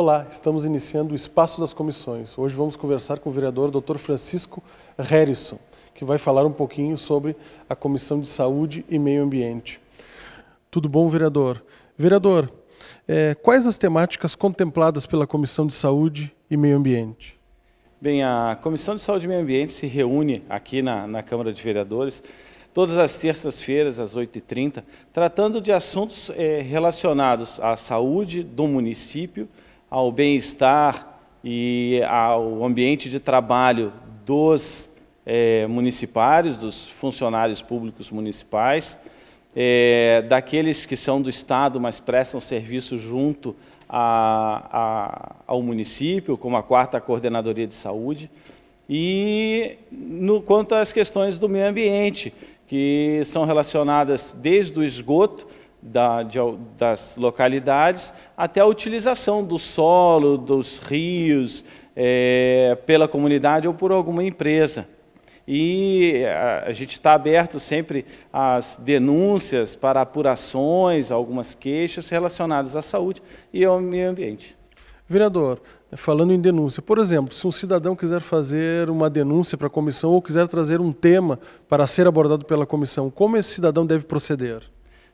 Olá, estamos iniciando o Espaço das Comissões. Hoje vamos conversar com o vereador Dr. Francisco Harrison, que vai falar um pouquinho sobre a Comissão de Saúde e Meio Ambiente. Tudo bom, vereador? Vereador, é, quais as temáticas contempladas pela Comissão de Saúde e Meio Ambiente? Bem, a Comissão de Saúde e Meio Ambiente se reúne aqui na, na Câmara de Vereadores todas as terças-feiras, às 8h30, tratando de assuntos é, relacionados à saúde do município, ao bem-estar e ao ambiente de trabalho dos é, municipários, dos funcionários públicos municipais, é, daqueles que são do Estado, mas prestam serviço junto a, a, ao município, como a quarta coordenadoria de saúde, e no quanto às questões do meio ambiente, que são relacionadas desde o esgoto da, de, das localidades, até a utilização do solo, dos rios, é, pela comunidade ou por alguma empresa. E a, eh, a gente está aberto sempre às denúncias para apurações, algumas queixas relacionadas à saúde e ao meio ambiente. Vereador, falando em denúncia, por exemplo, se um cidadão quiser fazer uma denúncia para a comissão ou quiser trazer um tema para ser abordado pela comissão, como esse cidadão deve proceder?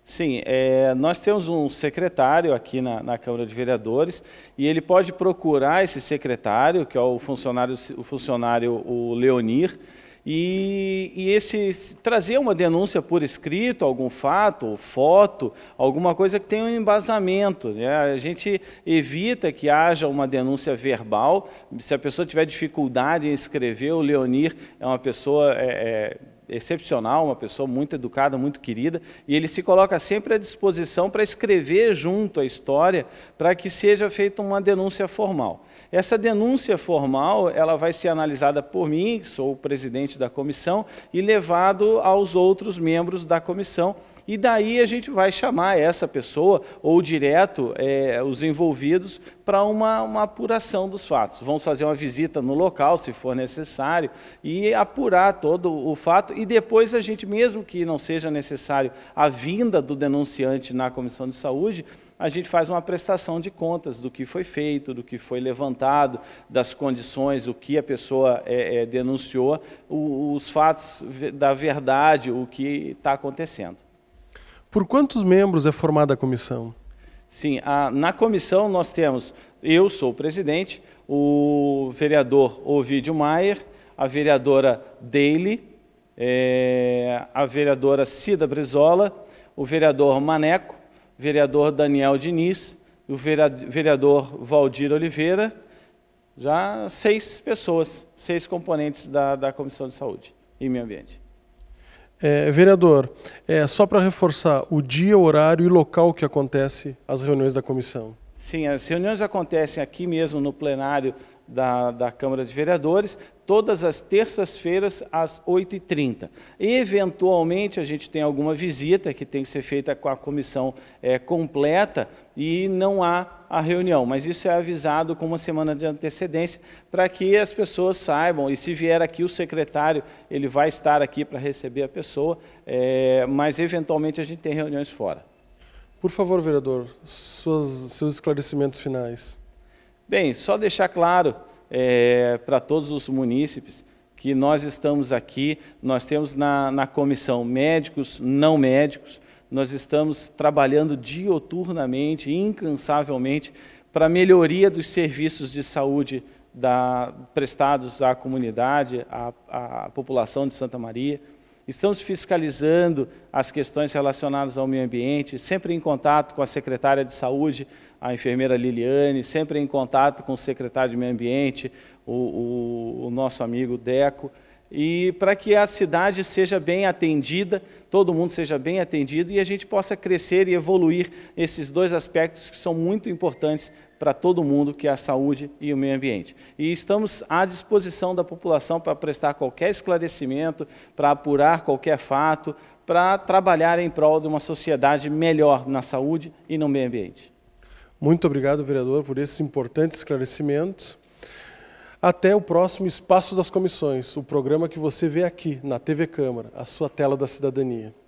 Sim, é, nós temos um secretário aqui na, na, Câmara de Vereadores e ele pode procurar esse secretário, que é o funcionário, o funcionário o Leonir, e, e esse trazer uma denúncia por escrito, algum fato, foto, alguma coisa que tenha um embasamento. Né? A gente evita que haja uma denúncia verbal. Se a pessoa tiver dificuldade em escrever, o Leonir é uma pessoa é, é, excepcional, uma pessoa muito educada, muito querida, e ele se coloca sempre à disposição para escrever junto a história, para que seja feita uma denúncia formal. Essa denúncia formal, ela vai ser analisada por mim, que sou o presidente da comissão, e levado aos outros membros da comissão, e daí a gente vai chamar essa pessoa ou direto é, os envolvidos para uma, uma apuração dos fatos. Vamos fazer uma visita no local, se for necessário, e apurar todo o fato, e depois a gente, mesmo que não seja necessário a vinda do denunciante na comissão de saúde, a gente faz uma prestação de contas do que foi feito, do que foi levantado, das condições, o que a pessoa é, é, denunciou, o, os fatos da verdade, o que está acontecendo. Por quantos membros é formada a comissão? Sim, a, na comissão nós temos, eu sou o presidente, o vereador Ovidio Maier, a vereadora Daly, é, a vereadora Cida Brizola, o vereador Maneco, o vereador Daniel Diniz, o vereador Valdir Oliveira, já seis pessoas, seis componentes da, da Comissão de Saúde e Meio Ambiente. É, vereador, é, só para reforçar o dia, horário e local que acontece as reuniões da comissão. Sim, as reuniões acontecem aqui mesmo no plenário da, da Câmara de Vereadores, todas as terças-feiras às 8h30. Eventualmente, a gente tem alguma visita que tem que ser feita com a comissão é, completa e não há a reunião, mas isso é avisado com uma semana de antecedência para que as pessoas saibam, e se vier aqui o secretário, ele vai estar aqui para receber a pessoa, é, mas eventualmente a gente tem reuniões fora. Por favor, vereador, suas, seus esclarecimentos finais. Bem, só deixar claro é, para todos os munícipes que nós estamos aqui, nós temos na, na comissão médicos, não médicos, nós estamos trabalhando dioturnamente, incansavelmente, para a melhoria dos serviços de saúde da, prestados à comunidade, à, à população de Santa Maria. Estamos fiscalizando as questões relacionadas ao meio ambiente, sempre em contato com a secretária de saúde, a enfermeira Liliane, sempre em contato com o secretário de meio ambiente, o, o, o nosso amigo Deco, e para que a cidade seja bem atendida, todo mundo seja bem atendido e a gente possa crescer e evoluir esses dois aspectos que são muito importantes para todo mundo, que é a saúde e o meio ambiente. E estamos à disposição da população para prestar qualquer esclarecimento, para apurar qualquer fato, para trabalhar em prol de uma sociedade melhor na saúde e no meio ambiente. Muito obrigado, vereador, por esses importantes esclarecimentos. Até o próximo Espaço das Comissões, o programa que você vê aqui na TV Câmara, a sua tela da cidadania.